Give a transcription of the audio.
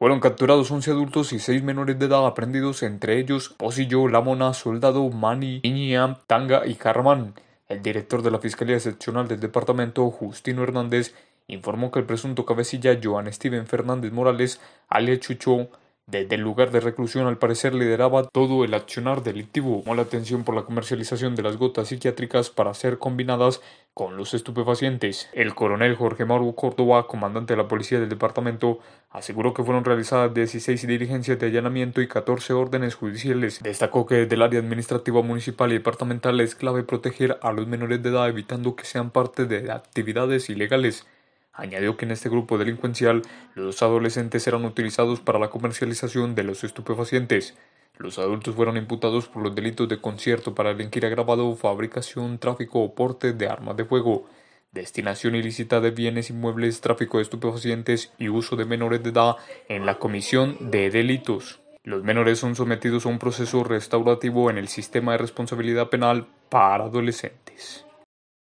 Fueron capturados 11 adultos y 6 menores de edad aprendidos, entre ellos Posillo, Lamona, Soldado, Mani, Iñiam, Tanga y Carman. El director de la Fiscalía Seccional del Departamento, Justino Hernández, informó que el presunto cabecilla Joan Steven Fernández Morales, alias Chucho, desde el lugar de reclusión al parecer lideraba todo el accionar delictivo. Llamó la atención por la comercialización de las gotas psiquiátricas para ser combinadas con los estupefacientes. El coronel Jorge Mauro Córdoba, comandante de la policía del departamento, aseguró que fueron realizadas 16 diligencias de allanamiento y 14 órdenes judiciales. Destacó que desde el área administrativa municipal y departamental es clave proteger a los menores de edad evitando que sean parte de actividades ilegales. Añadió que en este grupo delincuencial los adolescentes eran utilizados para la comercialización de los estupefacientes. Los adultos fueron imputados por los delitos de concierto para delinquir agravado, fabricación, tráfico o porte de armas de fuego, destinación ilícita de bienes inmuebles, tráfico de estupefacientes y uso de menores de edad en la comisión de delitos. Los menores son sometidos a un proceso restaurativo en el sistema de responsabilidad penal para adolescentes.